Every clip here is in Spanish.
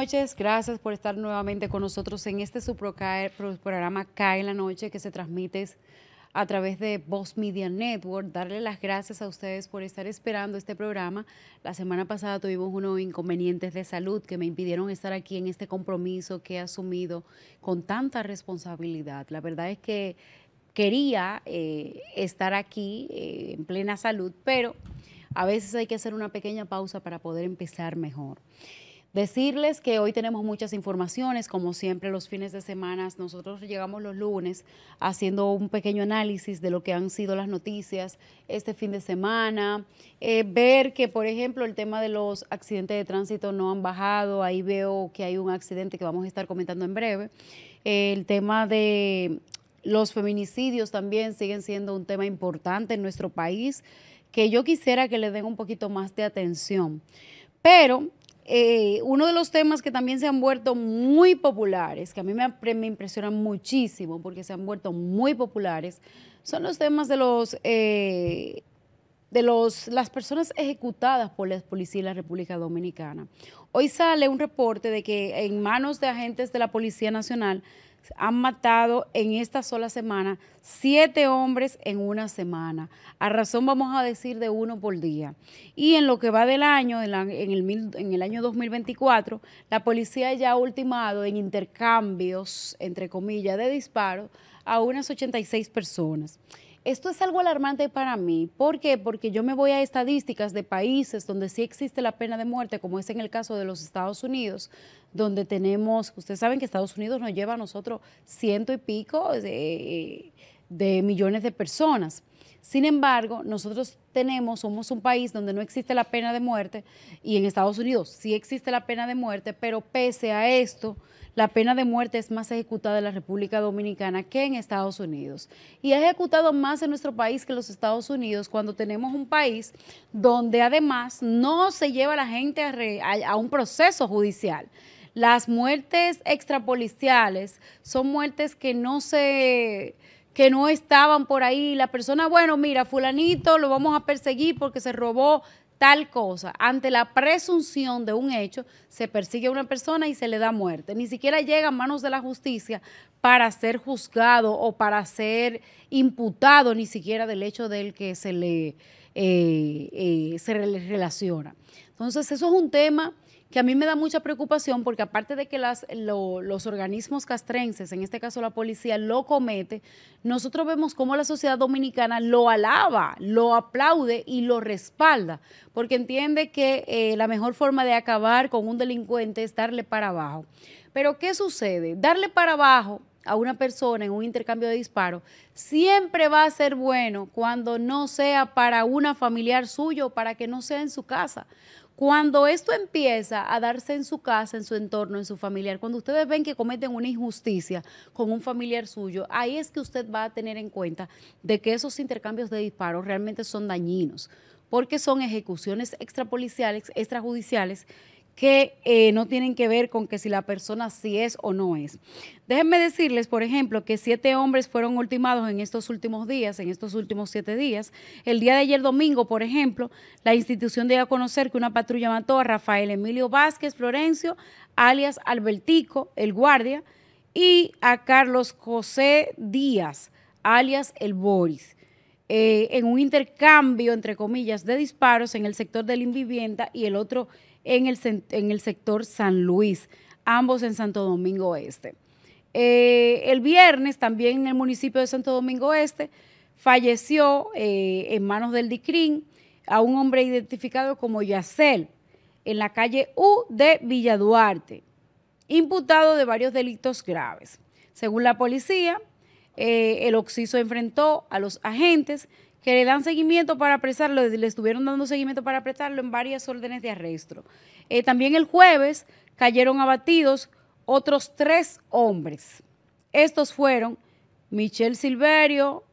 noches, gracias por estar nuevamente con nosotros en este su programa Cae en la Noche que se transmite a través de Voz Media Network. Darle las gracias a ustedes por estar esperando este programa. La semana pasada tuvimos unos inconvenientes de salud que me impidieron estar aquí en este compromiso que he asumido con tanta responsabilidad. La verdad es que quería eh, estar aquí eh, en plena salud, pero a veces hay que hacer una pequeña pausa para poder empezar mejor. Decirles que hoy tenemos muchas informaciones, como siempre los fines de semana, nosotros llegamos los lunes haciendo un pequeño análisis de lo que han sido las noticias este fin de semana, eh, ver que por ejemplo el tema de los accidentes de tránsito no han bajado, ahí veo que hay un accidente que vamos a estar comentando en breve, el tema de los feminicidios también siguen siendo un tema importante en nuestro país, que yo quisiera que le den un poquito más de atención. Pero eh, uno de los temas que también se han vuelto muy populares, que a mí me, me impresionan muchísimo porque se han vuelto muy populares, son los temas de los eh, de los, las personas ejecutadas por la policía de la República Dominicana. Hoy sale un reporte de que en manos de agentes de la Policía Nacional han matado en esta sola semana siete hombres en una semana. A razón vamos a decir de uno por día. Y en lo que va del año, en, el, en el, año 2024, la policía ya ha ultimado en intercambios, entre comillas, de disparos a unas 86 personas. Esto es algo alarmante para mí. ¿Por qué? Porque yo me voy a estadísticas de países donde sí existe la pena de muerte, como es en el caso de los Estados Unidos, donde tenemos, ustedes saben que Estados Unidos nos lleva a nosotros ciento y pico de, millones de personas. Sin embargo, nosotros tenemos, somos un país donde no existe la pena de muerte y en Estados Unidos sí existe la pena de muerte, pero pese a esto, la pena de muerte es más ejecutada en la República Dominicana que en Estados Unidos. Y ha ejecutado más en nuestro país que en los Estados Unidos cuando tenemos un país donde además no se lleva a la gente a un proceso judicial. Las muertes extrapoliciales son muertes que no se que no estaban por ahí, la persona, bueno, mira, fulanito lo vamos a perseguir porque se robó tal cosa, ante la presunción de un hecho, se persigue a una persona y se le da muerte. Ni siquiera llega a manos de la justicia para ser juzgado o para ser imputado, ni siquiera del hecho del que se le, eh, eh, se le relaciona. Entonces, eso es un tema que a mí me da mucha preocupación porque aparte de que los organismos castrenses, en este caso la policía, lo comete, nosotros vemos cómo la sociedad dominicana lo alaba, lo aplaude y lo respalda, porque entiende que eh, la mejor forma de acabar con un delincuente es darle para abajo. Pero ¿qué sucede? Darle para abajo a una persona en un intercambio de disparos siempre va a ser bueno cuando no sea para una familiar suyo, para que no sea en su casa. Cuando esto empieza a darse en su casa, en su entorno, en su familiar, cuando ustedes ven que cometen una injusticia con un familiar suyo, ahí es que usted va a tener en cuenta de que esos intercambios de disparos realmente son dañinos, porque son ejecuciones extrapoliciales, extrajudiciales que eh, no tienen que ver con que si la persona sí es o no es. Déjenme decirles, por ejemplo, que siete hombres fueron ultimados en estos últimos días, en estos últimos siete días. El día de ayer domingo, por ejemplo, la institución dio a conocer que una patrulla mató a Rafael Emilio Vázquez Florencio, alias Albertico, el guardia, y a Carlos José Díaz, alias el Boris. Eh, en un intercambio, entre comillas, de disparos en el sector de la invivienda y el otro en el, en el sector San Luis, ambos en Santo Domingo Este. el viernes también en el municipio de Santo Domingo Este falleció eh, en manos del DICRIN a un hombre identificado como Yacel en la calle U de Villaduarte, imputado de varios delitos graves. Según la policía, eh, el occiso enfrentó a los agentes que le dan seguimiento para apresarlo, le estuvieron dando seguimiento para apresarlo en varias órdenes de arresto. Eh, también el jueves cayeron abatidos otros tres hombres. Estos fueron Michel Silverio,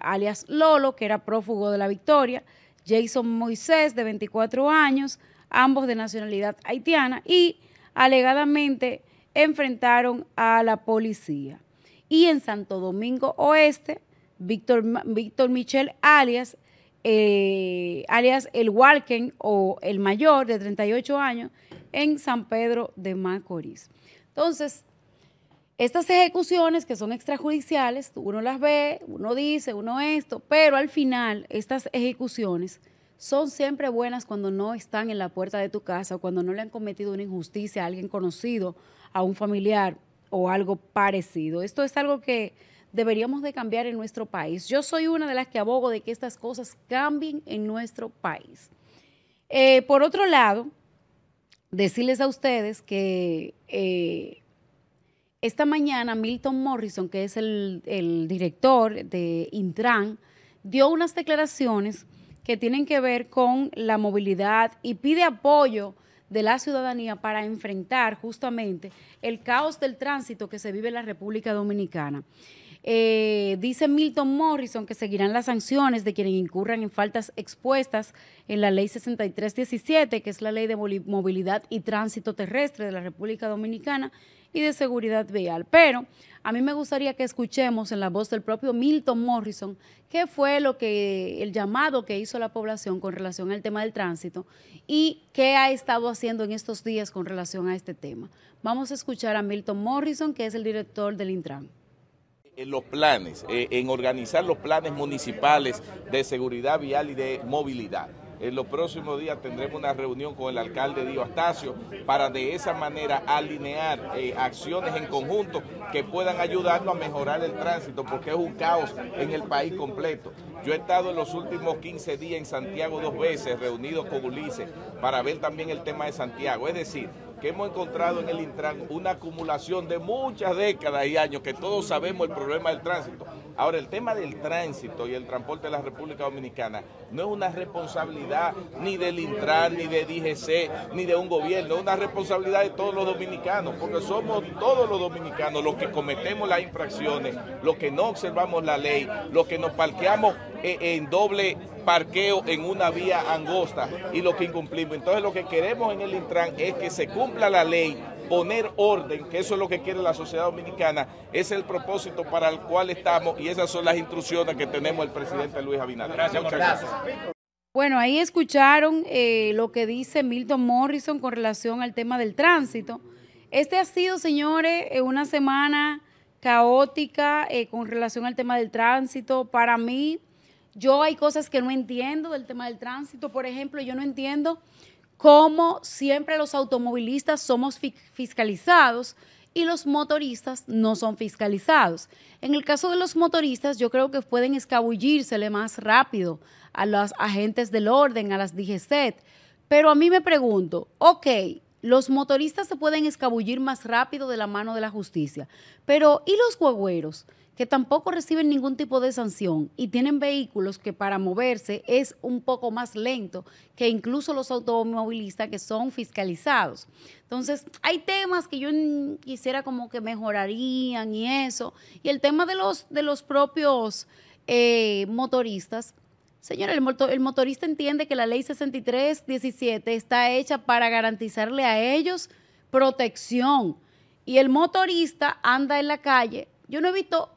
alias Lolo, que era prófugo de la victoria, Jason Moisés, de 24 años, ambos de nacionalidad haitiana, y alegadamente enfrentaron a la policía. Y en Santo Domingo Oeste, Víctor, Víctor Michel alias, eh, alias el Walken o el mayor de 38 años en San Pedro de Macorís. Entonces, estas ejecuciones que son extrajudiciales, uno las ve, uno dice, uno esto, pero al final estas ejecuciones son siempre buenas cuando no están en la puerta de tu casa, cuando no le han cometido una injusticia a alguien conocido, a un familiar o algo parecido. Esto es algo que deberíamos de cambiar en nuestro país. Yo soy una de las que abogo de que estas cosas cambien en nuestro país. Eh, por otro lado, decirles a ustedes que eh, esta mañana Milton Morrison, que es el director de Intran, dio unas declaraciones que tienen que ver con la movilidad y pide apoyo de la ciudadanía para enfrentar justamente el caos del tránsito que se vive en la República Dominicana. Eh, dice Milton Morrison que seguirán las sanciones de quienes incurran en faltas expuestas en la ley 6317, que es la ley de movilidad y tránsito terrestre de la República Dominicana y de seguridad vial. Pero a mí me gustaría que escuchemos en la voz del propio Milton Morrison qué fue lo que el llamado que hizo la población con relación al tema del tránsito y qué ha estado haciendo en estos días con relación a este tema. Vamos a escuchar a Milton Morrison, que es el director del Intran en los planes, eh, en organizar los planes municipales de seguridad vial y de movilidad. En los próximos días tendremos una reunión con el alcalde Dio Astacio para de esa manera alinear eh, acciones en conjunto que puedan ayudarnos a mejorar el tránsito, porque es un caos en el país completo. Yo he estado en los últimos 15 días en Santiago dos veces, reunido con Ulises, para ver también el tema de Santiago. Es decir, que hemos encontrado en el Intran una acumulación de muchas décadas y años que todos sabemos el problema del tránsito. Ahora, el tema del tránsito y el transporte de la República Dominicana no es una responsabilidad ni del Intran, ni de DGC, ni de un gobierno, es una responsabilidad de todos los dominicanos, porque somos todos los dominicanos los que cometemos las infracciones, los que no observamos la ley, los que nos parqueamos eh, en doble parqueo en una vía angosta y lo que incumplimos. Entonces lo que queremos en el Intran es que se cumpla la ley, poner orden, que eso es lo que quiere la sociedad dominicana, es el propósito para el cual estamos y esas son las instrucciones que tenemos el presidente Luis Abinader. Gracias, muchas gracias. Bueno, ahí escucharon eh, lo que dice Milton Morrison con relación al tema del tránsito. Este ha sido, señores, eh, una semana caótica eh, con relación al tema del tránsito. Para mí, yo hay cosas que no entiendo del tema del tránsito. Por ejemplo, yo no entiendo cómo siempre los automovilistas somos fiscalizados y los motoristas no son fiscalizados. En el caso de los motoristas, yo creo que pueden escabullírsele más rápido a los agentes del orden, a las DGCET. Pero a mí me pregunto, ok, los motoristas se pueden escabullir más rápido de la mano de la justicia, pero ¿y los guagüeros? que tampoco reciben ningún tipo de sanción y tienen vehículos que para moverse es un poco más lento que incluso los automovilistas que son fiscalizados. Entonces, hay temas que yo quisiera como que mejorarían y eso. Y el tema de los, de los propios eh, motoristas. Señora, el, motorista entiende que la ley 6317 está hecha para garantizarle a ellos protección. Y el motorista anda en la calle. Yo no he visto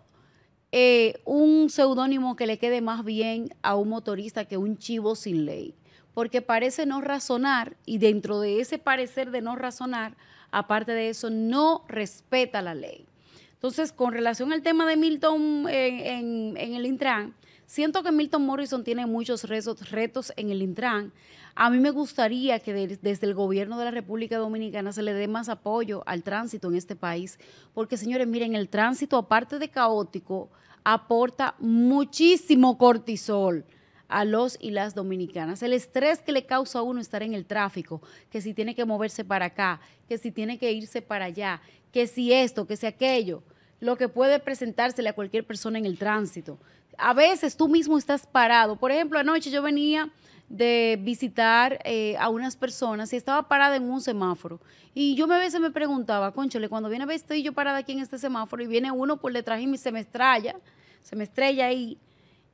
eh, un seudónimo que le quede más bien a un motorista que un chivo sin ley, porque parece no razonar y dentro de ese parecer de no razonar, aparte de eso, no respeta la ley. Entonces, con relación al tema de Milton eh, en, en el Intran, Siento que Milton Morrison tiene muchos retos, en el Intran. A mí me gustaría que desde el gobierno de la República Dominicana se le dé más apoyo al tránsito en este país, porque señores, miren, el tránsito, aparte de caótico, aporta muchísimo cortisol a los y las dominicanas. El estrés que le causa a uno estar en el tráfico, que si tiene que moverse para acá, que si tiene que irse para allá, que si esto, que si aquello, lo que puede presentársele a cualquier persona en el tránsito a veces tú mismo estás parado. Por ejemplo, anoche yo venía de visitar eh, a unas personas y estaba parada en un semáforo. Y yo a veces me preguntaba, conchole, cuando viene a ver, estoy yo parada aquí en este semáforo y viene uno por detrás y se me estrella, se me estrella ahí.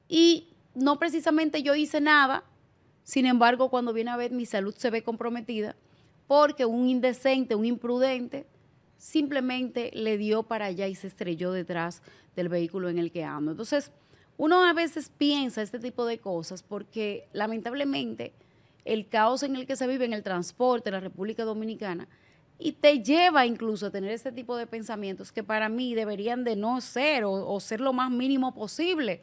Y no precisamente yo hice nada, sin embargo, cuando viene a ver, mi salud se ve comprometida porque un indecente, un imprudente, simplemente le dio para allá y se estrelló detrás del vehículo en el que ando. Entonces, uno a veces piensa este tipo de cosas porque lamentablemente el caos en el que se vive en el transporte en la República Dominicana y te lleva incluso a tener este tipo de pensamientos que para mí deberían de no ser o, ser lo más mínimo posible.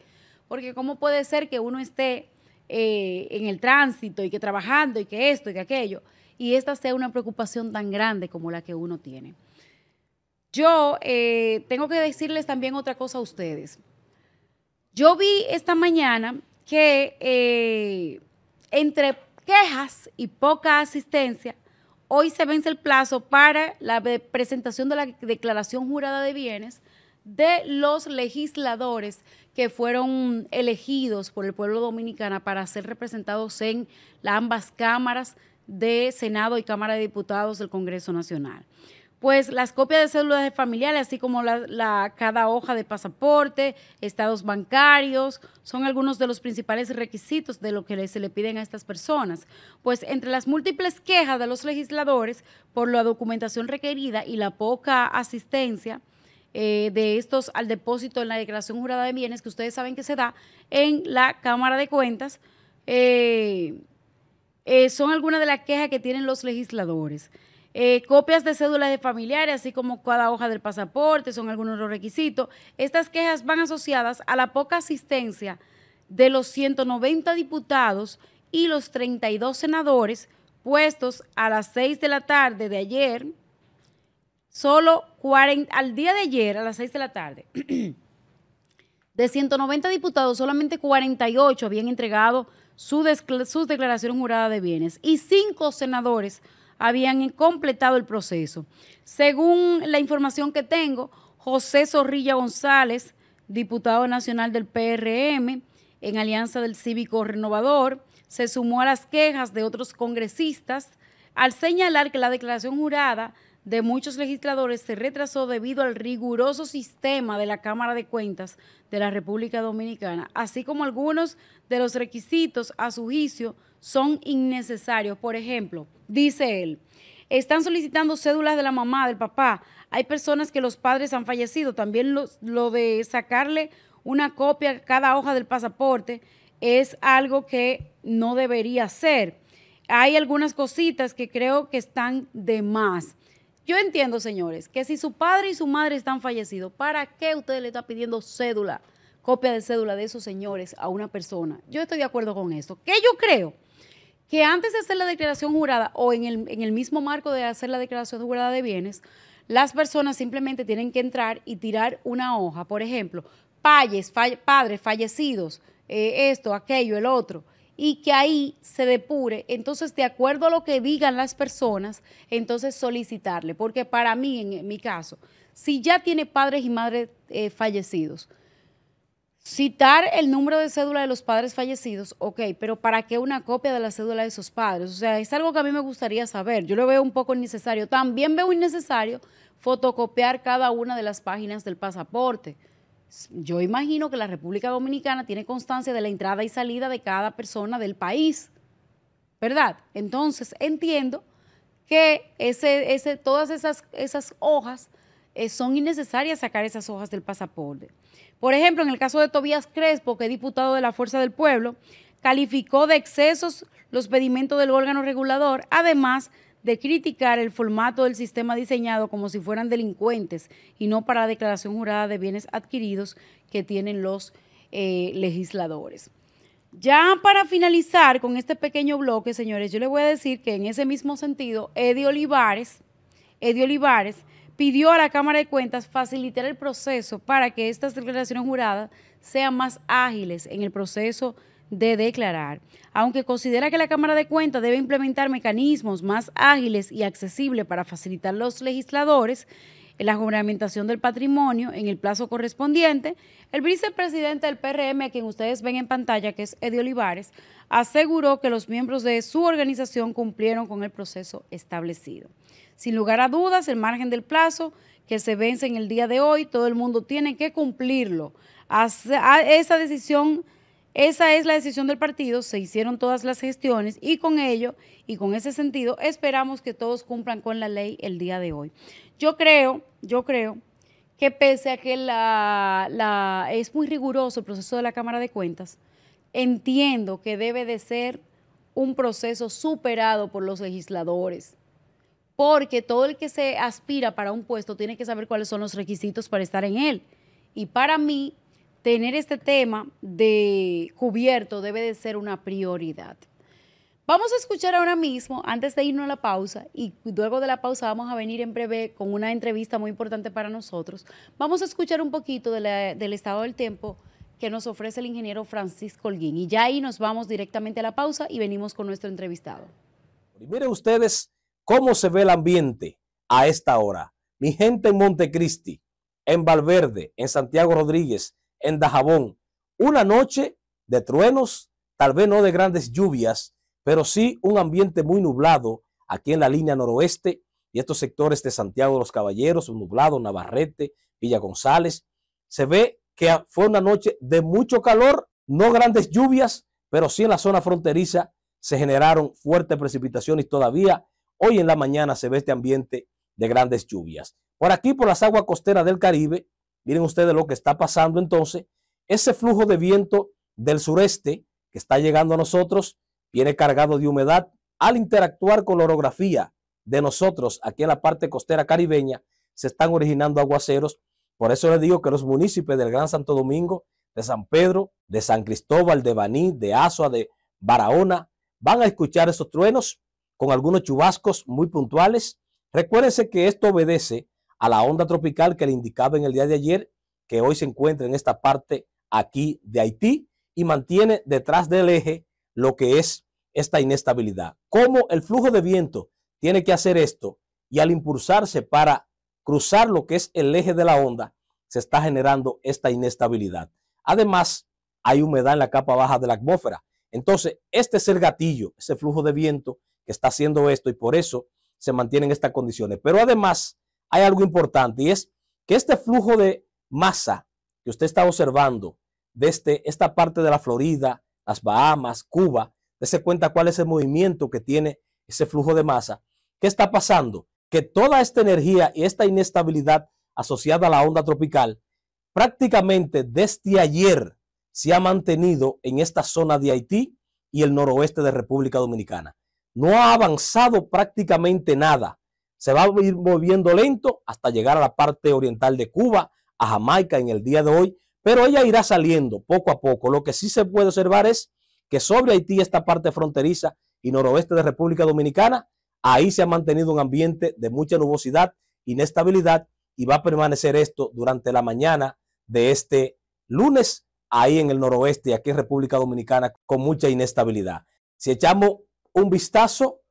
Porque cómo puede ser que uno esté eh, en el tránsito y que trabajando y que esto y que aquello, y esta sea una preocupación tan grande como la que uno tiene. Yo eh, tengo que decirles también otra cosa a ustedes. Yo vi esta mañana que eh, entre quejas y poca asistencia, hoy se vence el plazo para la presentación de la declaración jurada de bienes de los legisladores que fueron elegidos por el pueblo dominicano para ser representados en ambas cámaras de Senado y Cámara de Diputados del Congreso Nacional pues las copias de cédulas de familiares, así como cada hoja de pasaporte, estados bancarios, son algunos de los principales requisitos de lo que se le piden a estas personas. Pues entre las múltiples quejas de los legisladores por la documentación requerida y la poca asistencia, eh, de estos al depósito en la declaración jurada de bienes que ustedes saben que se da en la Cámara de Cuentas, eh, eh, son algunas de las quejas que tienen los legisladores. Eh, copias de cédula de familiares, así como cada hoja del pasaporte, son algunos los requisitos. Estas quejas van asociadas a la poca asistencia de los 190 diputados y los 32 senadores puestos a las 6 de la tarde de ayer, solo 40, al día de ayer, a las 6 de la tarde, de 190 diputados, solamente 48 habían entregado su sus declaraciones juradas de bienes y 5 senadores habían completado el proceso. Según la información que tengo, José Zorrilla González, diputado nacional del PRM, en Alianza del Cívico Renovador, se sumó a las quejas de otros congresistas al señalar que la declaración jurada de muchos legisladores se retrasó debido al riguroso sistema de la Cámara de Cuentas de la República Dominicana, así como algunos de los requisitos a su juicio son innecesarios. Por ejemplo, dice él, están solicitando cédulas de la mamá, del papá. Hay personas que los padres han fallecido. También lo, lo de sacarle una copia a cada hoja del pasaporte es algo que no debería ser. Hay algunas cositas que creo que están de más. Yo entiendo, señores, que si su padre y su madre están fallecidos, ¿para qué usted le está pidiendo cédula, copia de cédula de esos señores a una persona? Yo estoy de acuerdo con eso. ¿Qué yo creo? que antes de hacer la declaración jurada o en el, mismo marco de hacer la declaración jurada de bienes, las personas simplemente tienen que entrar y tirar una hoja. Por ejemplo, padres fallecidos, eh, esto, aquello, el otro y que ahí se depure. Entonces, de acuerdo a lo que digan las personas, entonces solicitarle. Porque para mí, en mi caso, si ya tiene padres y madres eh, fallecidos, citar el número de cédula de los padres fallecidos, ok, pero ¿para qué una copia de la cédula de sus padres? O sea, es algo que a mí me gustaría saber. Yo lo veo un poco innecesario. También veo innecesario fotocopiar cada una de las páginas del pasaporte. Yo imagino que la República Dominicana tiene constancia de la entrada y salida de cada persona del país, ¿verdad? Entonces, entiendo que todas esas, esas hojas eh, son innecesarias sacar esas hojas del pasaporte. Por ejemplo, en el caso de Tobías Crespo, que es diputado de la Fuerza del Pueblo, calificó de excesos los pedimentos del órgano regulador, además de criticar el formato del sistema diseñado como si fueran delincuentes y no para la declaración jurada de bienes adquiridos que tienen los eh, legisladores. Ya para finalizar con este pequeño bloque, señores, yo les voy a decir que en ese mismo sentido, Eddie Olivares, Eddie Olivares, pidió a la Cámara de Cuentas facilitar el proceso para que estas declaraciones juradas sean más ágiles en el proceso de declarar, aunque considera que la Cámara de Cuentas debe implementar mecanismos más ágiles y accesibles para facilitar a los legisladores en la juramentación del patrimonio en el plazo correspondiente, el vicepresidente del PRM, a quien ustedes ven en pantalla, que es Eddie Olivares, aseguró que los miembros de su organización cumplieron con el proceso establecido. Sin lugar a dudas, el margen del plazo que se vence en el día de hoy, todo el mundo tiene que cumplirlo. Ah, esa decisión, esa es la decisión del partido, se hicieron todas las gestiones y con ello y con ese sentido esperamos que todos cumplan con la ley el día de hoy. Yo creo, yo creo que pese a que la, es muy riguroso el proceso de la Cámara de Cuentas, entiendo que debe de ser un proceso superado por los legisladores porque todo el que se aspira para un puesto tiene que saber cuáles son los requisitos para estar en él. Y para mí, tener este tema de cubierto debe de ser una prioridad. Vamos a escuchar ahora mismo, antes de irnos a la pausa, y luego de la pausa vamos a venir en breve con una entrevista muy importante para nosotros. Vamos a escuchar un poquito del estado del tiempo que nos ofrece el ingeniero Francisco Holguín. Y ya ahí nos vamos directamente a la pausa y venimos con nuestro entrevistado. Y ustedes, ¿Cómo se ve el ambiente a esta hora? Mi gente en Montecristi, en Valverde, en Santiago Rodríguez, en Dajabón. Una noche de truenos, tal vez no de grandes lluvias, pero sí un ambiente muy nublado aquí en la línea noroeste y estos sectores de Santiago de los Caballeros, nublado, Navarrete, Villa González. Se ve que fue una noche de mucho calor, no grandes lluvias, pero sí en la zona fronteriza se generaron fuertes precipitaciones todavía Hoy en la mañana se ve este ambiente de grandes lluvias. Por aquí, por las aguas costeras del Caribe, miren ustedes lo que está pasando entonces. Ese flujo de viento del sureste que está llegando a nosotros viene cargado de humedad. Al interactuar con la orografía de nosotros aquí en la parte costera caribeña, se están originando aguaceros. Por eso les digo que los municipios del Gran Santo Domingo, de San Pedro, de San Cristóbal, de Baní, de Asua, de Barahona, van a escuchar esos truenos con algunos chubascos muy puntuales. Recuérdense que esto obedece a la onda tropical que le indicaba en el día de ayer, que hoy se encuentra en esta parte aquí de Haití y mantiene detrás del eje lo que es esta inestabilidad. Como el flujo de viento tiene que hacer esto y al impulsarse para cruzar lo que es el eje de la onda, se está generando esta inestabilidad. Además, hay humedad en la capa baja de la atmósfera. Entonces, este es el gatillo, ese flujo de viento que está haciendo esto y por eso se mantienen estas condiciones. Pero además hay algo importante y es que este flujo de masa que usted está observando desde este, esta parte de la Florida, las Bahamas, Cuba, se cuenta cuál es el movimiento que tiene ese flujo de masa. ¿Qué está pasando? Que toda esta energía y esta inestabilidad asociada a la onda tropical prácticamente desde ayer se ha mantenido en esta zona de Haití y el noroeste de República Dominicana no ha avanzado prácticamente nada. Se va a ir moviendo lento hasta llegar a la parte oriental de Cuba, a Jamaica en el día de hoy, pero ella irá saliendo poco a poco. Lo que sí se puede observar es que sobre Haití, esta parte fronteriza y noroeste de República Dominicana, ahí se ha mantenido un ambiente de mucha nubosidad, inestabilidad y va a permanecer esto durante la mañana de este lunes ahí en el noroeste aquí en República Dominicana con mucha inestabilidad. Si echamos un vistazo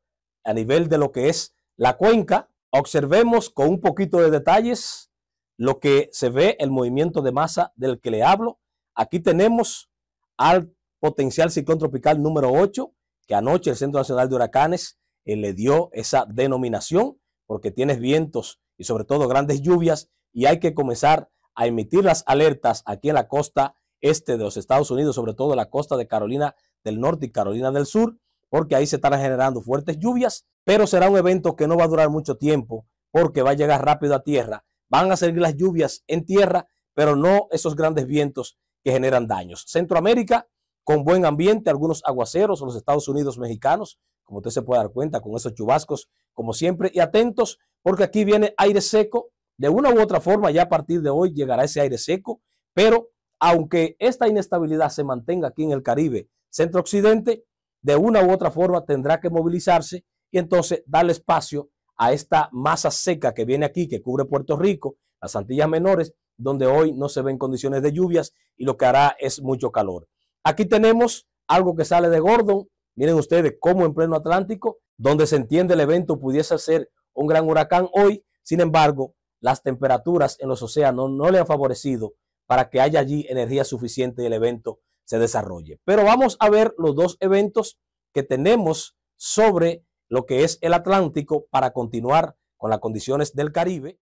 a nivel de lo que es la cuenca. Observemos con un poquito de detalles lo que se ve el movimiento de masa del que le hablo. Aquí tenemos al potencial ciclón tropical número 8, que anoche el Centro Nacional de Huracanes eh, le dio esa denominación, porque tienes vientos y sobre todo grandes lluvias, y hay que comenzar a emitir las alertas aquí en la costa este de los Estados Unidos, sobre todo la costa de Carolina del Norte y Carolina del Sur, porque ahí se estarán generando fuertes lluvias, pero será un evento que no va a durar mucho tiempo porque va a llegar rápido a tierra. Van a seguir las lluvias en tierra, pero no esos grandes vientos que generan daños. Centroamérica, con buen ambiente, algunos aguaceros, los Estados Unidos mexicanos, como usted se puede dar cuenta, con esos chubascos, como siempre, y atentos, porque aquí viene aire seco. De una u otra forma, ya a partir de hoy llegará ese aire seco, pero aunque esta inestabilidad se mantenga aquí en el Caribe centro-occidente, de una u otra forma tendrá que movilizarse y entonces darle espacio a esta masa seca que viene aquí, que cubre Puerto Rico, las Antillas Menores, donde hoy no se ven condiciones de lluvias y lo que hará es mucho calor. Aquí tenemos algo que sale de Gordon. Miren ustedes cómo en pleno Atlántico, donde se entiende el evento pudiese ser un gran huracán hoy, sin embargo, las temperaturas en los océanos no le han favorecido para que haya allí energía suficiente y el evento se desarrolle. Pero vamos a ver los dos eventos que tenemos sobre lo que es el Atlántico para continuar con las condiciones del Caribe.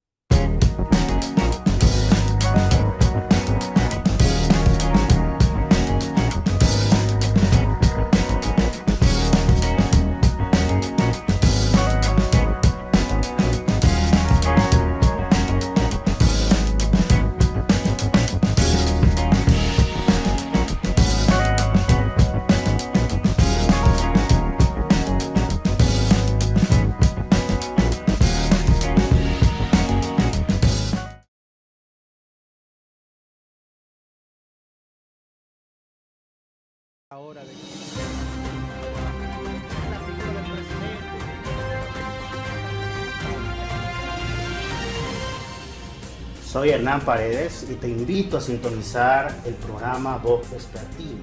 Soy Hernán Paredes y te invito a sintonizar el programa Voz Vespertina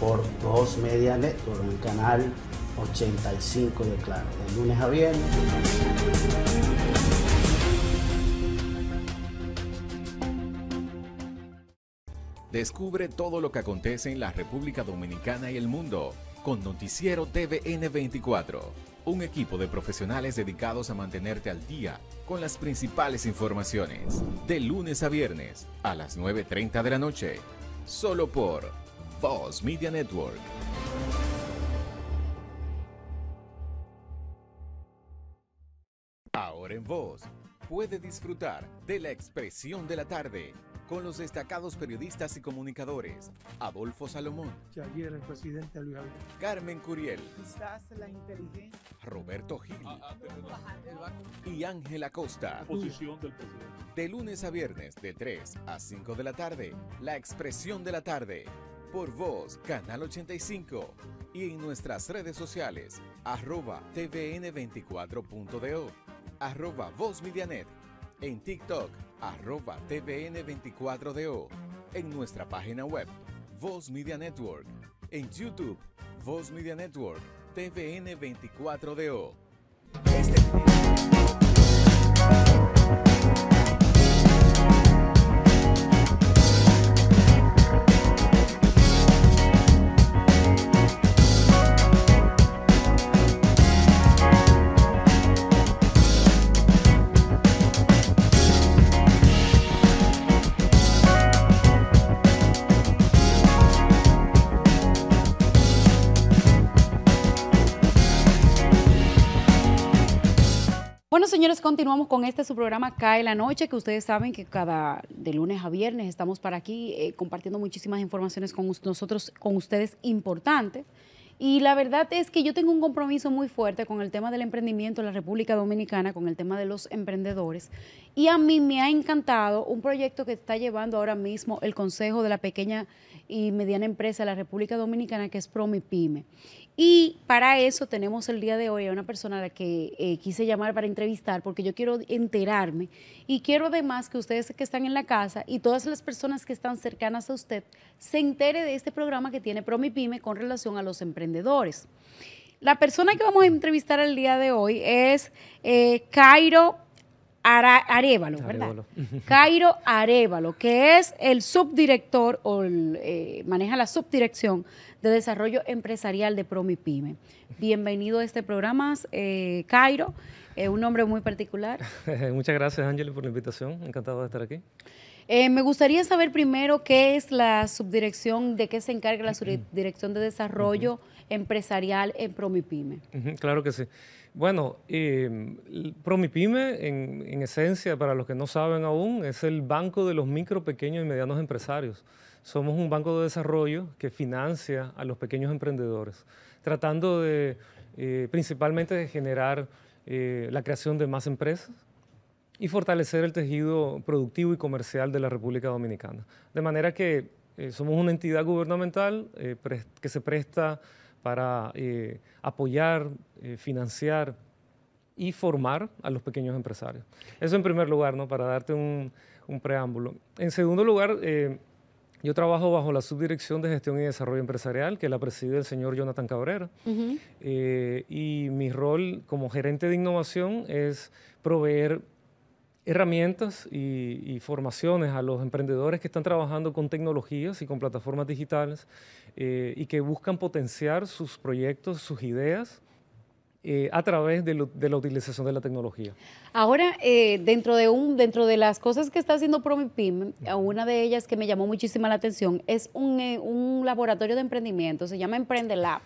por Voz Media Network, el canal 85 de Claro, de lunes a viernes. Descubre todo lo que acontece en la República Dominicana y el mundo con Noticiero TVN 24, un equipo de profesionales dedicados a mantenerte al día con las principales informaciones, de lunes a viernes a las 9.30 de la noche, solo por Voz Media Network. Ahora en Voz, puede disfrutar de la expresión de la tarde con los destacados periodistas y comunicadores Adolfo Salomón, el presidente Carmen Curiel, Roberto Gil ah, ah, y Ángela Costa. Posición De lunes a viernes de 3 a 5 de la tarde, La Expresión de la Tarde, por Voz, Canal 85 y en nuestras redes sociales, arroba tvn24.do, arroba Voz en TikTok, arroba TVN24DO, en nuestra página web, Voz Media Network, en YouTube, Voz Media Network, TVN24DO. Este... señores, continuamos con este su programa Cae la Noche, que ustedes saben que cada de lunes a viernes estamos para aquí eh, compartiendo muchísimas informaciones con nosotros, con ustedes importantes. Y la verdad es que yo tengo un compromiso muy fuerte con el tema del emprendimiento en la República Dominicana, con el tema de los emprendedores. Y a mí me ha encantado un proyecto que está llevando ahora mismo el Consejo de la Pequeña y Mediana Empresa de la República Dominicana, que es PromiPyme. Y para eso tenemos el día de hoy a una persona a la que eh, quise llamar para entrevistar, porque yo quiero enterarme y quiero además que ustedes que están en la casa y todas las personas que están cercanas a usted se entere de este programa que tiene PromiPyme con relación a los emprendedores. La persona que vamos a entrevistar el día de hoy es eh, Cairo Arevalo, Cairo Arevalo, que es el subdirector o eh, maneja la subdirección de desarrollo empresarial de Promipyme. Bienvenido a este programa, eh, Cairo, eh, un nombre muy particular. Muchas gracias, Ángel, por la invitación. Encantado de estar aquí. Eh, me gustaría saber primero qué es la subdirección, de qué se encarga la subdirección de desarrollo empresarial en Promipyme. claro que sí. Bueno, eh, Promipyme, en, esencia, para los que no saben aún, es el banco de los micro, pequeños y medianos empresarios. Somos un banco de desarrollo que financia a los pequeños emprendedores, tratando de eh, principalmente de generar eh, la creación de más empresas y fortalecer el tejido productivo y comercial de la República Dominicana. De manera que eh, somos una entidad gubernamental que se presta para eh, apoyar, eh, financiar y formar a los pequeños empresarios. Eso en primer lugar, ¿no? para darte un, preámbulo. En segundo lugar, eh, yo trabajo bajo la Subdirección de Gestión y Desarrollo Empresarial, que la preside el señor Jonathan Cabrera, y mi rol como gerente de innovación es proveer herramientas y, formaciones a los emprendedores que están trabajando con tecnologías y con plataformas digitales eh, y que buscan potenciar sus proyectos, sus ideas eh, a través de, de, la utilización de la tecnología. Ahora, eh, dentro, de un, dentro de las cosas que está haciendo Promipyme, eh, una de ellas que me llamó muchísima la atención es un, laboratorio de emprendimiento, se llama EmprendeLab.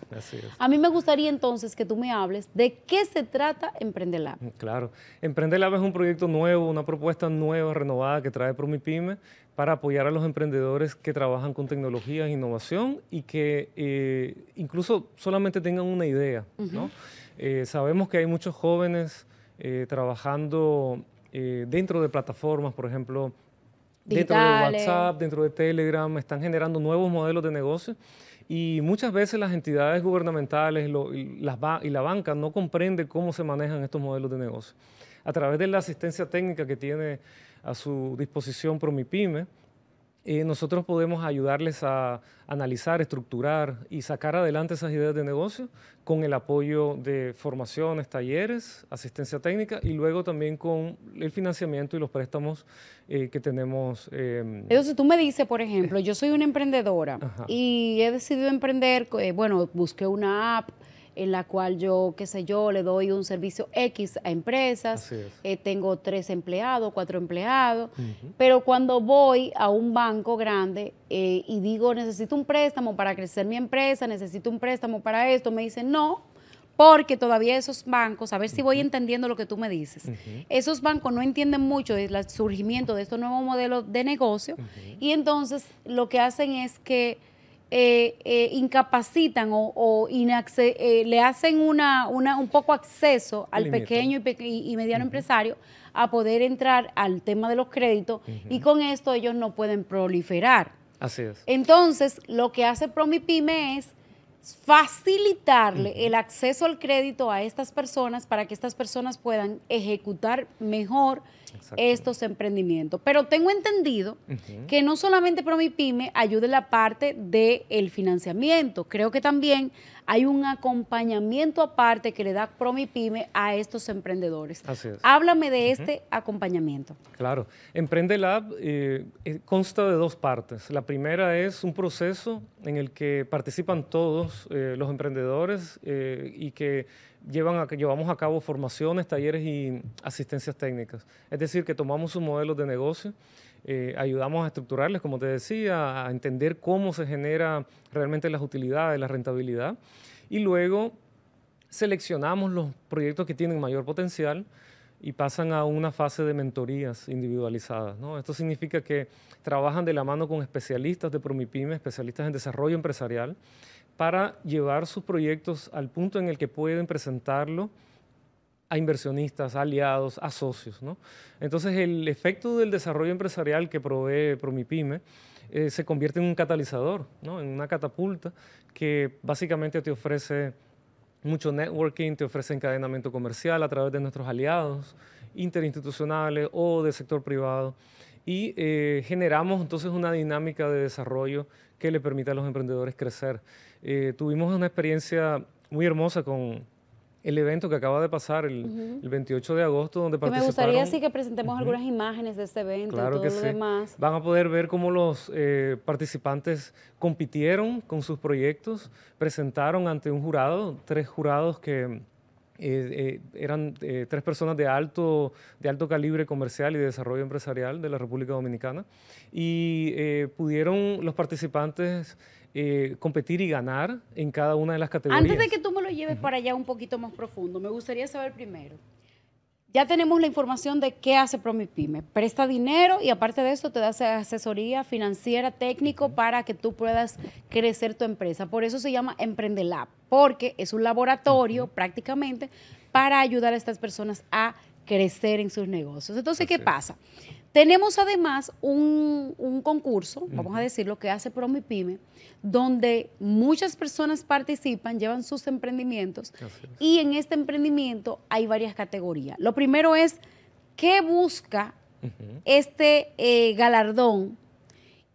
A mí me gustaría entonces que tú me hables de qué se trata EmprendeLab. Mm, claro, EmprendeLab es un proyecto nuevo, una propuesta nueva, renovada que trae Promipyme para apoyar a los emprendedores que trabajan con tecnologías, e innovación y que incluso solamente tengan una idea, ¿no? Eh, sabemos que hay muchos jóvenes eh, trabajando eh, dentro de plataformas, por ejemplo, dentro de WhatsApp, dentro de Telegram, están generando nuevos modelos de negocio y muchas veces las entidades gubernamentales y, la banca no comprende cómo se manejan estos modelos de negocio. A través de la asistencia técnica que tiene a su disposición PromiPyme, eh, nosotros podemos ayudarles a analizar, estructurar y sacar adelante esas ideas de negocio con el apoyo de formaciones, talleres, asistencia técnica y luego también con el financiamiento y los préstamos eh, que tenemos. Em, Entonces tú me dices, por ejemplo, yo soy una emprendedora y he decidido emprender, eh, bueno, busqué una app en la cual yo, qué sé yo, le doy un servicio X a empresas, eh, tengo tres empleados, cuatro empleados, pero cuando voy a un banco grande eh, y digo, necesito un préstamo para crecer mi empresa, necesito un préstamo para esto, me dicen, no, porque todavía esos bancos, a ver si voy entendiendo lo que tú me dices, esos bancos no entienden mucho el surgimiento de estos nuevos modelos de negocio y entonces lo que hacen es que eh, eh, incapacitan o, eh, le hacen un poco acceso al pequeño y, mediano empresario a poder entrar al tema de los créditos y con esto ellos no pueden proliferar. Así es. Entonces, lo que hace Promipyme es facilitarle el acceso al crédito a estas personas para que estas personas puedan ejecutar mejor estos emprendimientos. Pero tengo entendido que no solamente PromiPyme ayude en la parte del financiamiento, creo que también hay un acompañamiento aparte que le da PromiPyme a estos emprendedores. Háblame de este acompañamiento. Claro, Emprende eh, eh, consta de dos partes. La primera es un proceso en el que participan todos eh, los emprendedores y que a, llevamos a cabo formaciones, talleres y asistencias técnicas. Es decir, que tomamos sus modelos de negocio, eh, ayudamos a estructurarles, como te decía, a entender cómo se genera realmente las utilidades, la rentabilidad, y luego seleccionamos los proyectos que tienen mayor potencial y pasan a una fase de mentorías individualizadas. Esto significa que trabajan de la mano con especialistas de Promipyme, especialistas en desarrollo empresarial, para llevar sus proyectos al punto en el que pueden presentarlo a inversionistas, aliados, a socios. Entonces el efecto del desarrollo empresarial que provee Promipyme eh, se convierte en un catalizador, en una catapulta que básicamente te ofrece mucho networking, te ofrece encadenamiento comercial a través de nuestros aliados interinstitucionales o del sector privado y eh, generamos entonces una dinámica de desarrollo que le permite a los emprendedores crecer. Eh, tuvimos una experiencia muy hermosa con el evento que acaba de pasar el, 28 de agosto, donde participaron... Me gustaría sí que presentemos algunas imágenes de este evento claro que sí. Van a poder ver cómo los eh, participantes compitieron con sus proyectos, presentaron ante un jurado, tres jurados que... Eh, eran tres personas de alto, de alto calibre comercial y desarrollo empresarial de la República Dominicana y pudieron los participantes eh, competir y ganar en cada una de las categorías. Antes de que tú me lo lleves para allá un poquito más profundo, me gustaría saber primero, ya tenemos la información de qué hace Promipyme. Presta dinero y aparte de eso te da asesoría financiera, técnico para que tú puedas crecer tu empresa. Por eso se llama Emprendelab, porque es un laboratorio prácticamente para ayudar a estas personas a crecer en sus negocios. Entonces, ¿qué pasa? Tenemos además un, concurso, vamos a lo que hace Promipyme, donde muchas personas participan, llevan sus emprendimientos y en este emprendimiento hay varias categorías. Lo primero es, ¿qué busca este eh, galardón?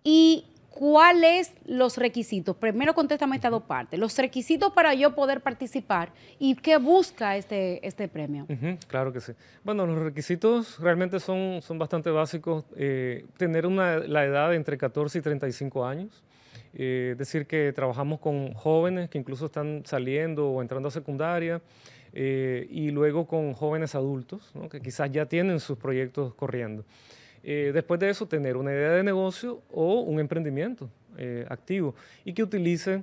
Y ¿cuáles los requisitos? Primero contéstame estas dos partes. Los requisitos para yo poder participar y qué busca este, este premio. claro que sí. Bueno, los requisitos realmente son, son bastante básicos. Eh, tener una, la edad entre 14 y 35 años. es eh, decir, que trabajamos con jóvenes que incluso están saliendo o entrando a secundaria. Eh, y luego con jóvenes adultos, que quizás ya tienen sus proyectos corriendo. Eh, después de eso tener una idea de negocio o un emprendimiento eh, activo y que utilice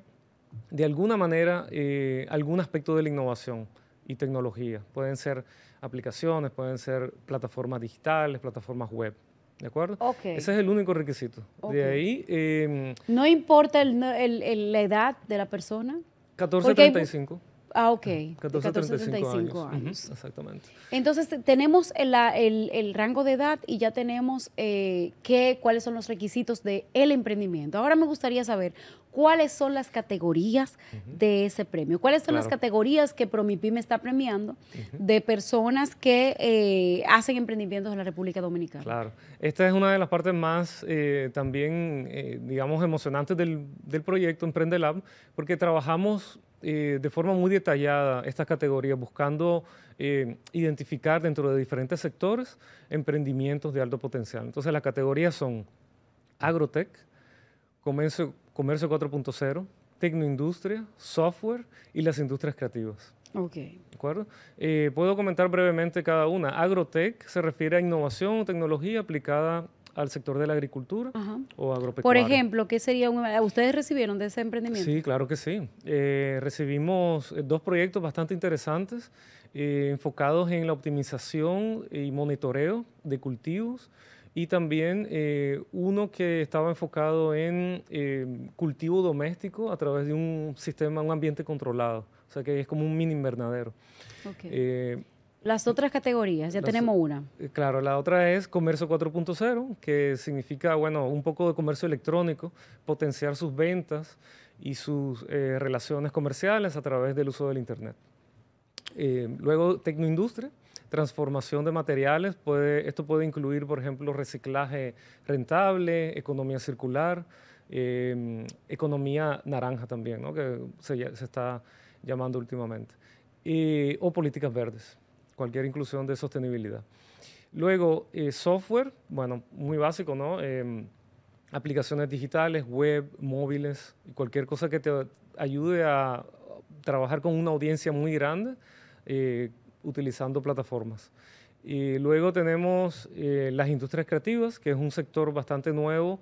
de alguna manera eh, algún aspecto de la innovación y tecnología. Pueden ser aplicaciones, pueden ser plataformas digitales, plataformas web. ¿De acuerdo? Ese es el único requisito. De ahí... Em, ¿No importa la edad de la persona? 14 a 35. Ah, ok. 14, 35, años. Exactamente. Entonces, tenemos el, rango de edad y ya tenemos eh, qué, cuáles son los requisitos del el emprendimiento. Ahora me gustaría saber cuáles son las categorías de ese premio, cuáles son las categorías que me está premiando de personas que eh, hacen emprendimientos en la República Dominicana. Claro. Esta es una de las partes más eh, también, digamos, emocionantes del, del proyecto Emprende Lab, porque trabajamos eh, de forma muy detallada estas categorías, buscando eh, identificar dentro de diferentes sectores emprendimientos de alto potencial. Entonces las categorías son agrotech, comercio, comercio 4.0, tecnoindustria, software y las industrias creativas. Ok. ¿De acuerdo? Eh, puedo comentar brevemente cada una. Agrotech se refiere a innovación o tecnología aplicada al sector de la agricultura o agropecuaria. Por ejemplo, ¿qué sería un, ah, ¿Ustedes recibieron de ese emprendimiento? Sí, claro que sí. Eh, recibimos eh, dos proyectos bastante interesantes eh, enfocados en la optimización y monitoreo de cultivos y también uno que estaba enfocado en cultivo doméstico a través de un sistema, un ambiente controlado, o sea que es como un mini invernadero. Okay. Las otras categorías, ya tenemos eh, una. Eh, claro, la otra es comercio 4.0, que significa, bueno, un poco de comercio electrónico, potenciar sus ventas y sus eh, relaciones comerciales a través del uso del Internet. luego, tecnoindustria, transformación de materiales. Puede, esto puede incluir, por ejemplo, reciclaje rentable, economía circular, em, economía naranja también, ¿no? que se, está llamando últimamente. o políticas verdes cualquier inclusión de sostenibilidad. Luego, eh, software, bueno, muy básico, ¿no? Em, aplicaciones digitales, web, móviles, cualquier cosa que te ayude a trabajar con una audiencia muy grande eh, utilizando plataformas. Y luego tenemos eh, las industrias creativas, que es un sector bastante nuevo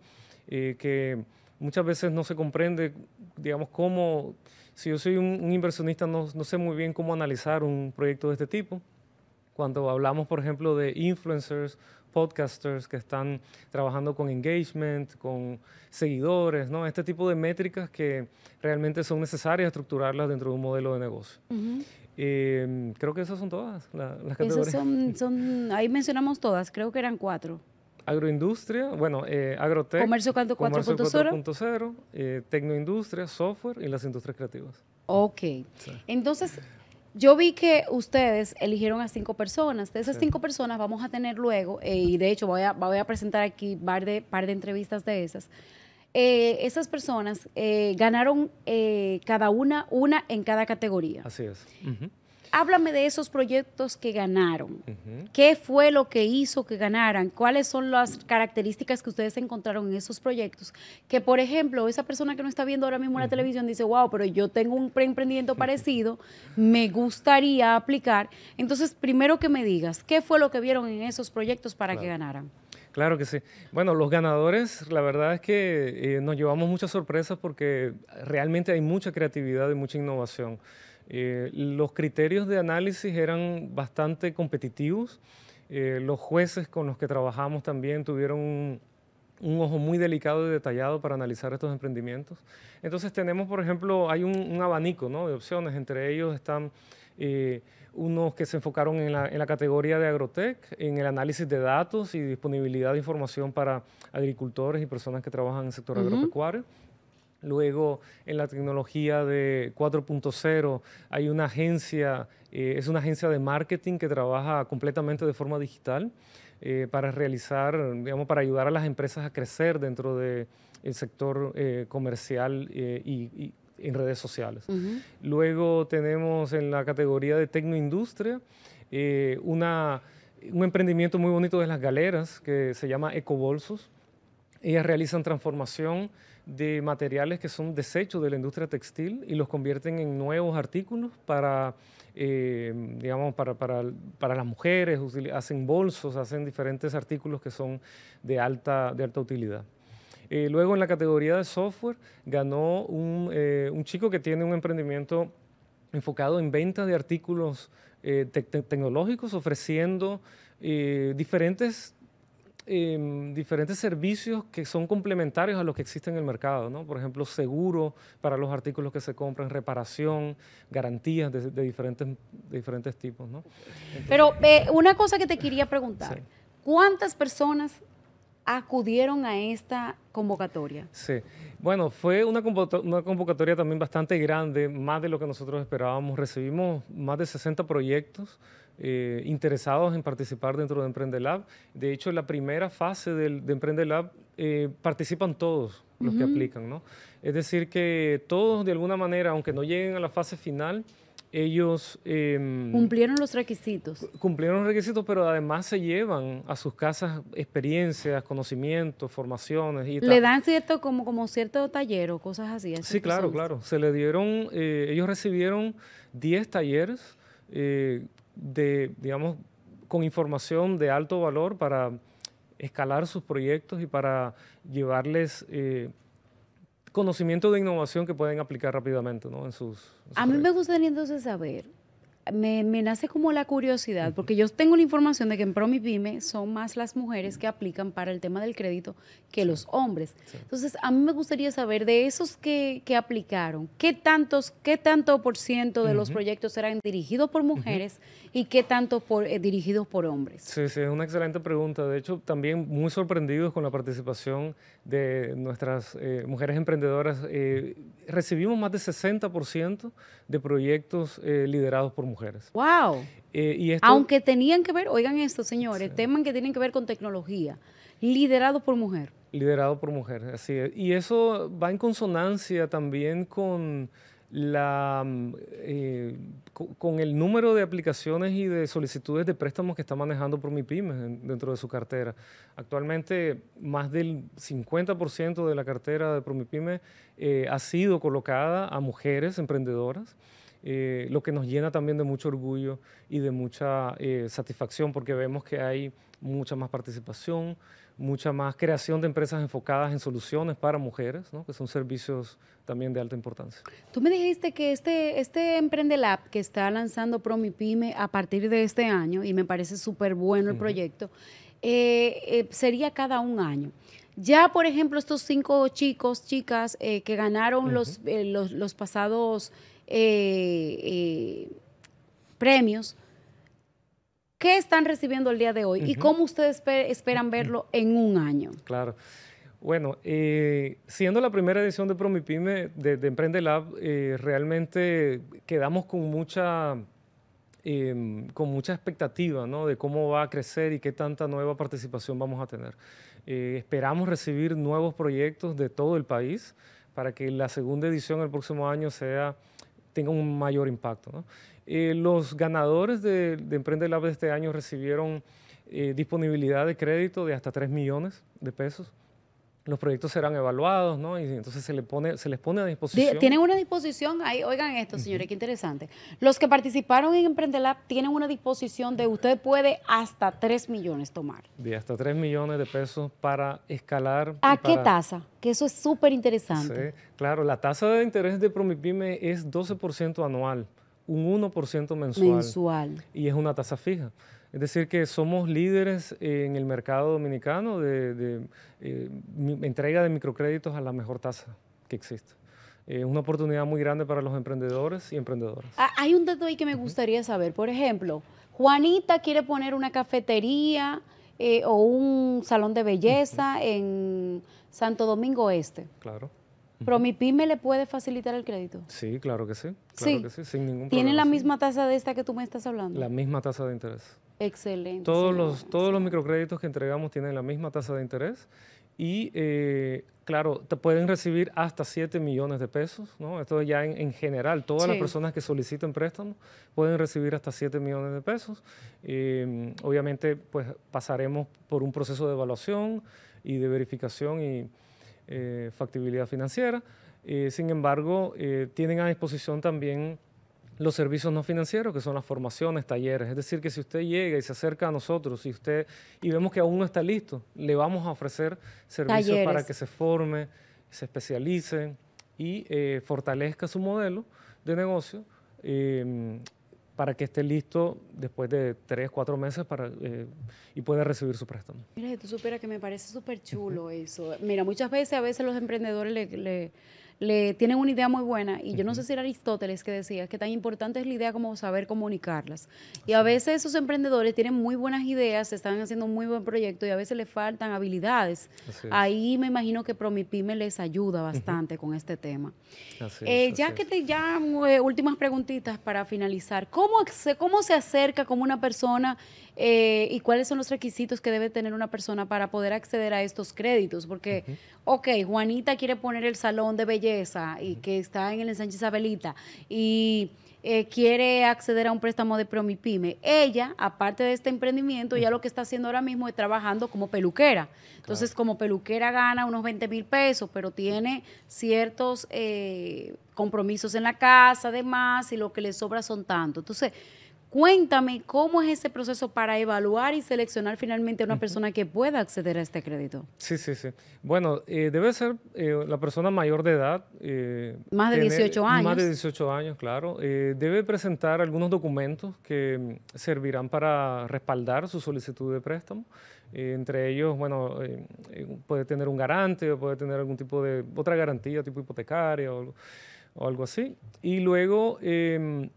que muchas veces no se comprende, digamos, cómo, si yo soy un, inversionista, no sé muy bien cómo analizar un proyecto de este tipo cuando hablamos, por ejemplo, de influencers, podcasters que están trabajando con engagement, con seguidores, ¿no? Este tipo de métricas que realmente son necesarias estructurarlas dentro de un modelo de negocio. Em, creo que esas son todas las categorías. son, ahí mencionamos todas, creo que eran cuatro. Agroindustria, bueno, eh, agrotec, comercio 4.0, eh, tecnoindustria, software y las industrias creativas. Ok. Entonces, yo vi que ustedes eligieron a cinco personas. De esas cinco personas vamos a tener luego, eh, y de hecho voy a, presentar aquí un par de, par de entrevistas de esas. Eh, esas personas eh, ganaron cada una, una en cada categoría. Así es háblame de esos proyectos que ganaron. ¿Qué fue lo que hizo que ganaran? ¿Cuáles son las características que ustedes encontraron en esos proyectos? Que, por ejemplo, esa persona que no está viendo ahora mismo la televisión dice, wow, pero yo tengo un emprendimiento parecido, me gustaría aplicar. Entonces, primero que me digas, ¿qué fue lo que vieron en esos proyectos para que ganaran? Claro que sí. Bueno, los ganadores, la verdad es que eh, nos llevamos muchas sorpresas porque realmente hay mucha creatividad y mucha innovación. Eh, los criterios de análisis eran bastante competitivos. Eh, los jueces con los que trabajamos también tuvieron un, ojo muy delicado y detallado para analizar estos emprendimientos. Entonces tenemos, por ejemplo, hay un, abanico de opciones. Entre ellos están eh, unos que se enfocaron en la, categoría de agrotech, en el análisis de datos y disponibilidad de información para agricultores y personas que trabajan en el sector agropecuario. Luego, en la tecnología de 4.0 hay una agencia, eh, es una agencia de marketing que trabaja completamente de forma digital eh, para realizar, digamos, para ayudar a las empresas a crecer dentro del sector comercial y, y en redes sociales. Luego tenemos en la categoría de tecnoindustria eh, una, un emprendimiento muy bonito de las galeras que se llama Ecobolsos. Ellas realizan transformación de materiales que son desechos de la industria textil y los convierten en nuevos artículos para, eh, digamos, para, las mujeres, hacen bolsos, hacen diferentes artículos que son de alta, de alta utilidad. Eh, luego en la categoría de software ganó eh, un, chico que tiene un emprendimiento enfocado en venta de artículos eh, tecnológicos, ofreciendo diferentes, em, diferentes servicios que son complementarios a los que existen en el mercado. ¿no? Por ejemplo, seguro para los artículos que se compran, reparación, garantías de, diferentes, diferentes tipos. Pero una cosa que te quería preguntar. ¿Cuántas personas acudieron a esta convocatoria? Sí, bueno, fue una convocatoria, también bastante grande, más de lo que nosotros esperábamos. Recibimos más de 60 proyectos. Eh, interesados en participar dentro de Emprende Lab. De hecho, la primera fase de Emprende Lab eh, participan todos los que aplican, ¿no? Es decir, que todos de alguna manera, aunque no lleguen a la fase final, ellos... Em, cumplieron los requisitos. Cumplieron los requisitos, pero además se llevan a sus casas experiencias, conocimientos, formaciones y Le dan cierto, como, como cierto taller o cosas así. Sí, claro, claro. Se le dieron, eh, ellos recibieron 10 talleres eh, de, digamos, con información de alto valor para escalar sus proyectos y para llevarles eh, conocimiento de innovación que pueden aplicar rápidamente ¿no? en sus... a mí me gustaría entonces saber me, nace como la curiosidad, porque yo tengo la información de que en Promipyme son más las mujeres que aplican para el tema del crédito que los hombres. Entonces, a mí me gustaría saber de esos que, aplicaron, ¿qué, tantos, qué tanto por ciento de los proyectos eran dirigidos por mujeres y qué tanto por, eh, dirigidos por hombres? Sí, sí, es una excelente pregunta. De hecho, también muy sorprendidos con la participación de nuestras eh, mujeres emprendedoras. Eh, recibimos más de 60% de proyectos liderados por mujeres mujeres. ¡Wow! Eh, y Aunque tenían que ver, oigan esto, señores, temas que tienen que ver con tecnología, liderado por mujer. Liderado por mujer, así es. Y eso va en consonancia también con la mm, eh, con el número de aplicaciones y de solicitudes de préstamos que está manejando por dentro de su cartera. Actualmente, más del 50% de la cartera de Promipyme eh, ha sido colocada a mujeres emprendedoras. Eh, lo que nos llena también de mucho orgullo y de mucha eh, satisfacción porque vemos que hay mucha más participación, mucha más creación de empresas enfocadas en soluciones para mujeres, que son servicios también de alta importancia. Tú me dijiste que este, este Emprende que está lanzando PromiPyme a partir de este año, y me parece súper bueno el proyecto, eh, sería cada un año. Ya, por ejemplo, estos cinco chicos, chicas que ganaron los, los pasados... Eh, eh, premios, ¿qué están recibiendo el día de hoy y cómo ustedes esperan verlo en un año? Claro. Bueno, eh, siendo la primera edición de Promipyme de, de Emprende Lab, realmente quedamos con mucha, em, con mucha expectativa ¿no? de cómo va a crecer y qué tanta nueva participación vamos a tener. esperamos recibir nuevos proyectos de todo el país para que la segunda edición el próximo año sea tenga un mayor impacto. Eh, los ganadores de, de Emprende Lab de este año recibieron eh, disponibilidad de crédito de hasta 3 millones de pesos los proyectos serán evaluados, ¿no? Y entonces se, le pone, se les pone a disposición. Tienen una disposición, ahí, oigan esto, señores, qué interesante. Los que participaron en Emprendelab tienen una disposición de usted puede hasta 3 millones tomar. De hasta 3 millones de pesos para escalar. ¿A qué tasa? Que eso es súper interesante. Sí, claro, la tasa de interés de Promipyme es 12% anual, un 1% mensual. Mensual. Y es una tasa fija. Es decir, que somos líderes en el mercado dominicano de, eh, entrega de microcréditos a la mejor tasa que existe. Es una oportunidad muy grande para los emprendedores y emprendedoras. Ah, hay un dato ahí que me gustaría saber. Por ejemplo, Juanita quiere poner una cafetería eh, o un salón de belleza en Santo Domingo Este. Claro. Pero mi pyme le puede facilitar el crédito. Sí, claro que sí. ¿Tiene la misma tasa de esta que tú me estás hablando? La misma tasa de interés. Excelente. Todos, los, todos los microcréditos que entregamos tienen la misma tasa de interés y, eh, claro, te pueden recibir hasta 7 millones de pesos, ¿no? Esto ya en, general, todas las personas que soliciten préstamos pueden recibir hasta 7 millones de pesos. y em, obviamente, pues pasaremos por un proceso de evaluación y de verificación y eh, factibilidad financiera. Eh, sin embargo, eh, tienen a disposición también los servicios no financieros, que son las formaciones, talleres. Es decir, que si usted llega y se acerca a nosotros y, usted, y vemos que aún no está listo, le vamos a ofrecer servicios para que se forme, se especialice y fortalezca su modelo de negocio para que esté listo después de tres, cuatro meses para, eh, y pueda recibir su préstamo. Mira, tú supera que me parece súper chulo eso. Mira, muchas veces a veces los emprendedores le le tienen una idea muy buena y yo no sé si era Aristóteles que decía que tan importante es la idea como saber comunicarlas. Y a veces esos emprendedores tienen muy buenas ideas, están haciendo un muy buen proyecto y a veces les faltan habilidades. Ahí me imagino que Promipyme les ayuda bastante con este tema. Eh, ya que te llamo, eh, últimas preguntitas para finalizar. ¿Cómo se, cómo se acerca como una persona eh, y cuáles son los requisitos que debe tener una persona para poder acceder a estos créditos? Porque, ok, Juanita quiere poner el salón de belleza y que está en el ensanche Isabelita y eh, quiere acceder a un préstamo de Promipyme, ella, aparte de este emprendimiento, ya lo que está haciendo ahora mismo es trabajando como peluquera. Entonces, como peluquera gana unos 20 mil pesos, pero tiene ciertos eh, compromisos en la casa, además, y lo que le sobra son tanto. Entonces, Cuéntame cómo es ese proceso para evaluar y seleccionar finalmente a una persona que pueda acceder a este crédito. Sí, sí, sí. Bueno, eh, debe ser eh, la persona mayor de edad. Eh, más de 18 años. Más de 18 años, claro. debe presentar algunos documentos que mm, servirán para respaldar su solicitud de préstamo. entre ellos, bueno, puede tener un garante o puede tener algún tipo de otra garantía, tipo hipotecaria o algo así. Y luego em,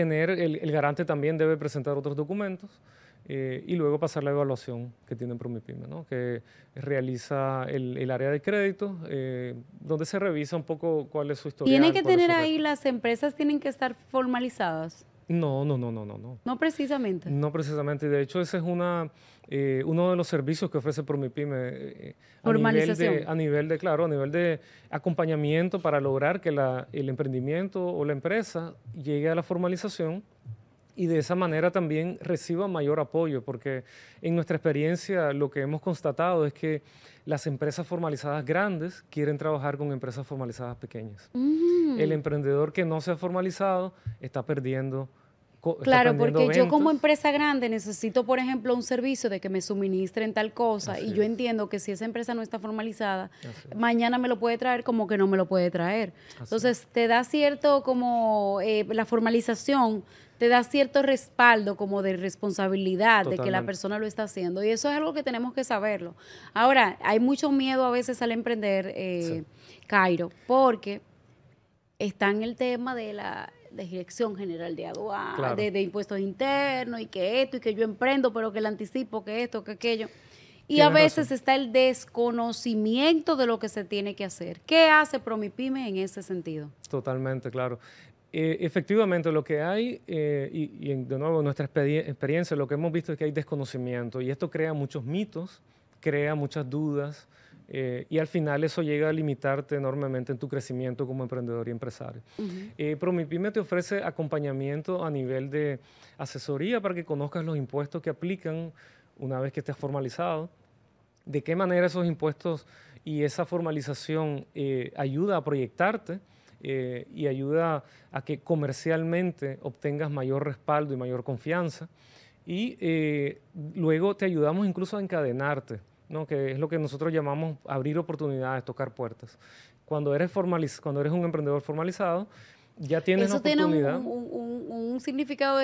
tener, el, garante también debe presentar otros documentos eh, y luego pasar la evaluación que tiene Promipyme, ¿no? que realiza el, área de crédito, eh, donde se revisa un poco cuál es su historia. Tiene que tener ahí, las empresas tienen que estar formalizadas. No, no, no, no, no, no. precisamente. No precisamente. De hecho, ese es una, eh, uno de los servicios que ofrece Promipyme. ¿Formalización? Eh, eh, a Nivel de, a nivel de, claro, a nivel de acompañamiento para lograr que la, el emprendimiento o la empresa llegue a la formalización y de esa manera también reciba mayor apoyo, porque en nuestra experiencia lo que hemos constatado es que las empresas formalizadas grandes quieren trabajar con empresas formalizadas pequeñas. El emprendedor que no se ha formalizado está perdiendo. claro, porque yo como empresa grande necesito, por ejemplo, un servicio de que me suministren tal cosa y yo entiendo que si esa empresa no está formalizada, mañana me lo puede traer como que no me lo puede traer. Entonces, te da cierto como eh, la formalización te da cierto respaldo como de responsabilidad de que la persona lo está haciendo. Y eso es algo que tenemos que saberlo. Ahora, hay mucho miedo a veces al emprender, eh, Cairo, porque está en el tema de la Dirección General de aduanas, de, impuestos internos y que esto y que yo emprendo, pero que le anticipo, que esto, que aquello. Y a veces está el desconocimiento de lo que se tiene que hacer. ¿Qué hace Promipyme en ese sentido? Totalmente, claro. Eh, efectivamente, lo que hay, eh, y, de nuevo nuestra experiencia, lo que hemos visto es que hay desconocimiento y esto crea muchos mitos, crea muchas dudas eh, y al final eso llega a limitarte enormemente en tu crecimiento como emprendedor y empresario. Uh te ofrece acompañamiento a nivel de asesoría para que conozcas los impuestos que aplican una vez que estés formalizado, de qué manera esos impuestos y esa formalización ayuda a proyectarte eh, y ayuda a que comercialmente obtengas mayor respaldo y mayor confianza. Y eh, luego te ayudamos incluso a encadenarte, ¿no? que es lo que nosotros llamamos abrir oportunidades, tocar puertas. Cuando eres, cuando eres un emprendedor formalizado, ya tienes Eso tiene un, un, significado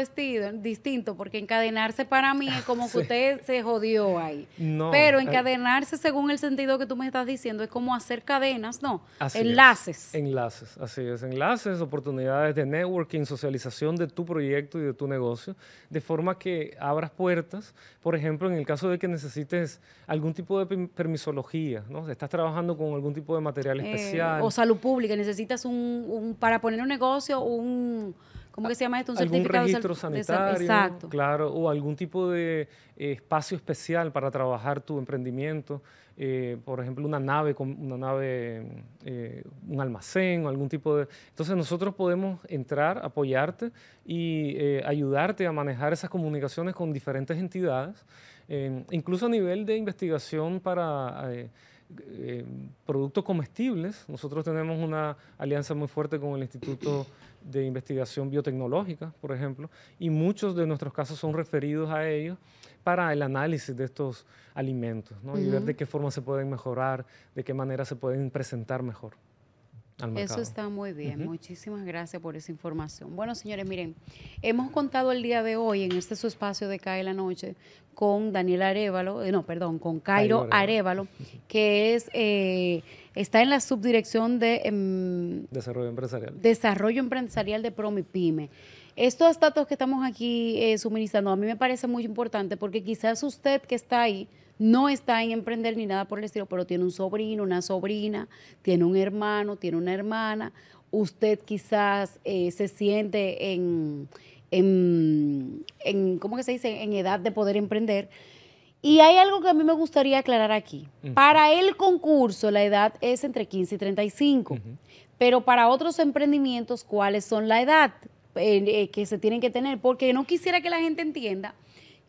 distinto, porque encadenarse para mí es como que usted se jodió ahí. Pero eh, encadenarse, según el sentido que tú me estás diciendo, es como hacer cadenas, no, enlaces. enlaces, así es, enlaces, oportunidades de networking, socialización de tu proyecto y de tu negocio, de forma que abras puertas, por ejemplo, en el caso de que necesites algún tipo de permisología, ¿no? Estás trabajando con algún tipo de material eh, especial. o salud pública, necesitas un, para poner un negocio un, ¿cómo que se llama esto? Un algún certificado registro sanitario, Exacto. claro, o algún tipo de eh, espacio especial para trabajar tu emprendimiento, eh, por ejemplo, una nave, una nave, eh, un almacén, o algún tipo de... Entonces nosotros podemos entrar, apoyarte y ayudarte a manejar esas comunicaciones con diferentes entidades, incluso a nivel de investigación para eh, productos comestibles. Nosotros tenemos una alianza muy fuerte con el Instituto de Investigación Biotecnológica, por ejemplo, y muchos de nuestros casos son referidos a ellos para el análisis de estos alimentos y ver de qué forma se pueden mejorar, de qué manera se pueden presentar mejor. Eso está muy bien. Muchísimas gracias por esa información. Bueno, señores, miren, hemos contado el día de hoy en este su espacio de CAE la Noche con Daniel Arevalo, eh, no, perdón, con Cairo Arevalo, que es eh, está en la subdirección de em, Desarrollo Empresarial. Desarrollo Empresarial de Promipyme. Estos datos que estamos aquí eh, suministrando a mí me parece muy importante porque quizás usted que está ahí no está en emprender ni nada por el estilo, pero tiene un sobrino, una sobrina, tiene un hermano, tiene una hermana, usted quizás eh, se siente en, en, en, ¿cómo que se dice?, en edad de poder emprender. Y hay algo que a mí me gustaría aclarar aquí. Para el concurso la edad es entre 15 y 35, pero para otros emprendimientos, ¿cuáles son la edad eh, eh, que se tienen que tener? Porque no quisiera que la gente entienda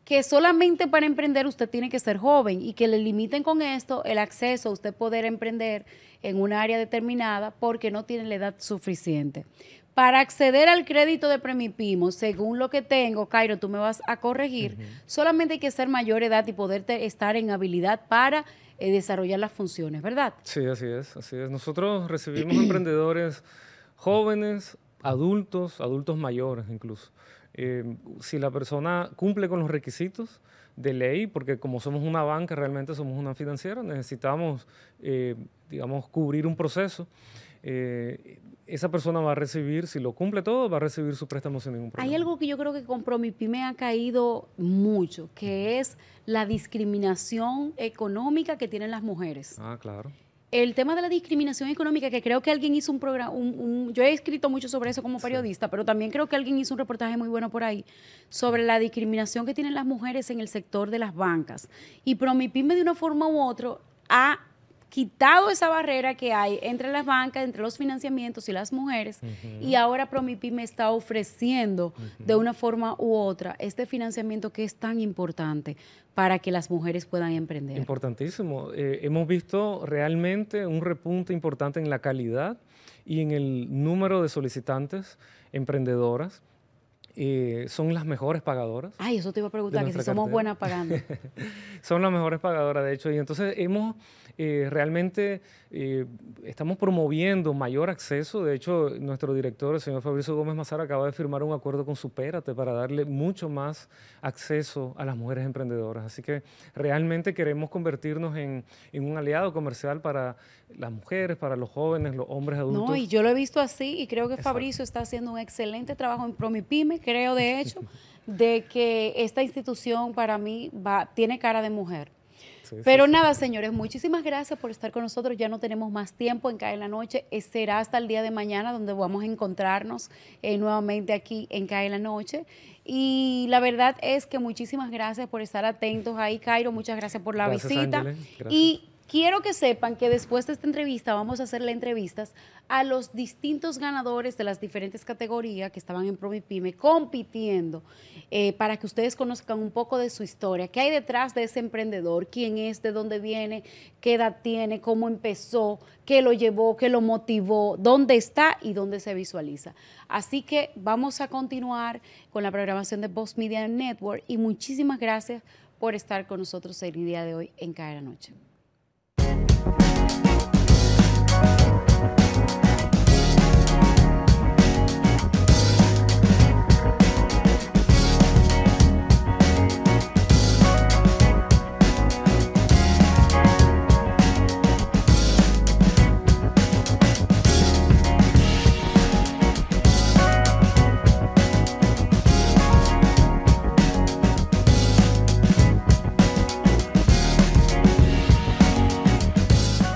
que solamente para emprender usted tiene que ser joven y que le limiten con esto el acceso a usted poder emprender en un área determinada porque no tiene la edad suficiente. Para acceder al crédito de Premipimo, según lo que tengo, Cairo, tú me vas a corregir, solamente hay que ser mayor edad y poder estar en habilidad para eh, desarrollar las funciones, ¿verdad? Sí, así es, así es. Nosotros recibimos emprendedores jóvenes, adultos, adultos mayores incluso. Eh, si la persona cumple con los requisitos de ley, porque como somos una banca, realmente somos una financiera, necesitamos, eh, digamos, cubrir un proceso. Eh, esa persona va a recibir, si lo cumple todo, va a recibir su préstamo sin ningún problema. Hay algo que yo creo que con PromiPyme ha caído mucho, que es la discriminación económica que tienen las mujeres. Ah, claro el tema de la discriminación económica, que creo que alguien hizo un programa, yo he escrito mucho sobre eso como periodista, pero también creo que alguien hizo un reportaje muy bueno por ahí sobre la discriminación que tienen las mujeres en el sector de las bancas. Y promipime de una forma u otra a quitado esa barrera que hay entre las bancas, entre los financiamientos y las mujeres, y ahora Promipi me está ofreciendo de una forma u otra este financiamiento que es tan importante para que las mujeres puedan emprender. Importantísimo. Eh, hemos visto realmente un repunte importante en la calidad y en el número de solicitantes emprendedoras eh, son las mejores pagadoras. Ay, eso te iba a preguntar, que si somos buenas pagando. son las mejores pagadoras, de hecho, y entonces hemos eh, realmente eh, estamos promoviendo mayor acceso. De hecho, nuestro director, el señor Fabricio Gómez Mazar, acaba de firmar un acuerdo con Supérate para darle mucho más acceso a las mujeres emprendedoras. Así que realmente queremos convertirnos en, un aliado comercial para las mujeres, para los jóvenes, los hombres adultos. No, y yo lo he visto así y creo que Fabricio está haciendo un excelente trabajo en Promipyme, creo de hecho, de que esta institución para mí va, tiene cara de mujer. Pero nada, señores, muchísimas gracias por estar con nosotros. Ya no tenemos más tiempo en Cae en la Noche. Eh, será hasta el día de mañana donde vamos a encontrarnos eh, nuevamente aquí en Cae la Noche. Y la verdad es que muchísimas gracias por estar atentos ahí, Cairo. Muchas gracias por la visita. Y Quiero que sepan que después de esta entrevista vamos a hacerle entrevistas a los distintos ganadores de las diferentes categorías que estaban en Promipyme compitiendo eh, para que ustedes conozcan un poco de su historia, qué hay detrás de ese emprendedor, quién es, de dónde viene, qué edad tiene, cómo empezó, qué lo llevó, qué lo motivó, dónde está y dónde se visualiza. Así que vamos a continuar con la programación de Post Media Network y muchísimas gracias por estar con nosotros el día de hoy en Cada Noche. Thank you.